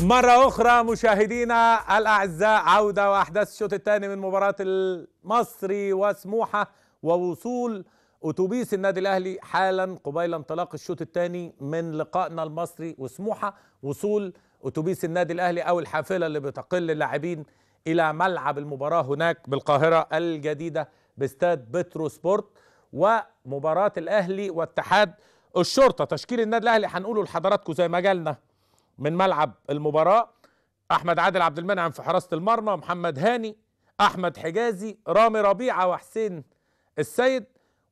مرة أخرى مشاهدينا الأعزاء عودة وأحداث الشوط الثاني من مباراة المصري وسموحة ووصول أتوبيس النادي الأهلي حالا قبيل انطلاق الشوط الثاني من لقائنا المصري وسموحة وصول أتوبيس النادي الأهلي أو الحافلة اللي بتقل اللاعبين إلى ملعب المباراة هناك بالقاهرة الجديدة باستاد بترو سبورت ومباراة الأهلي واتحاد الشرطة تشكيل النادي الأهلي هنقوله لحضراتكم زي ما جالنا من ملعب المباراة أحمد عادل عبد المنعم في حراسة المرمى محمد هاني أحمد حجازي رامي ربيعة وحسين السيد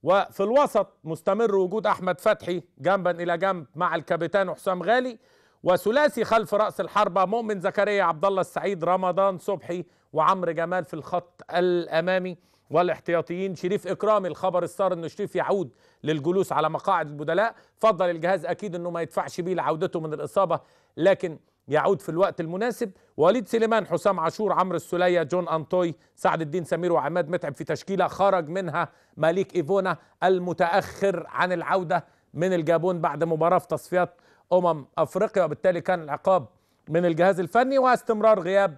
وفي الوسط مستمر وجود أحمد فتحي جنبا إلى جنب مع الكابتن حسام غالي وثلاثي خلف رأس الحربة مؤمن زكريا عبد الله السعيد رمضان صبحي وعمرو جمال في الخط الأمامي والاحتياطيين شريف إكرامي الخبر السار أنه شريف يعود للجلوس على مقاعد البدلاء فضل الجهاز أكيد أنه ما يدفعش بيه لعودته من الإصابة لكن يعود في الوقت المناسب وليد سليمان حسام عاشور عمرو السلية جون أنطوي سعد الدين سمير وعماد متعب في تشكيلة خرج منها ماليك إيفونا المتأخر عن العودة من الجابون بعد مباراة في تصفيات أمم أفريقيا وبالتالي كان العقاب من الجهاز الفني واستمرار غياب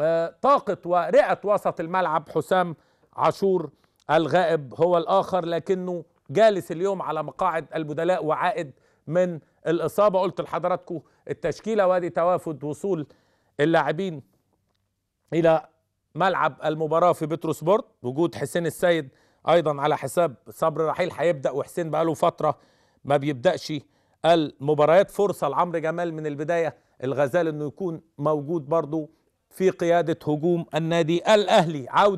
آه، طاقة ورئة وسط الملعب حسام عاشور الغائب هو الآخر لكنه جالس اليوم على مقاعد البدلاء وعائد من الإصابة قلت لحضراتكم التشكيلة وادي توافد وصول اللاعبين إلى ملعب المباراة في بتروسبورت وجود حسين السيد أيضا على حساب صبر رحيل هيبدأ وحسين بقاله فترة ما بيبدأش المباريات فرصة لعمرو جمال من البداية الغزال انه يكون موجود برضو في قيادة هجوم النادي الأهلي عودة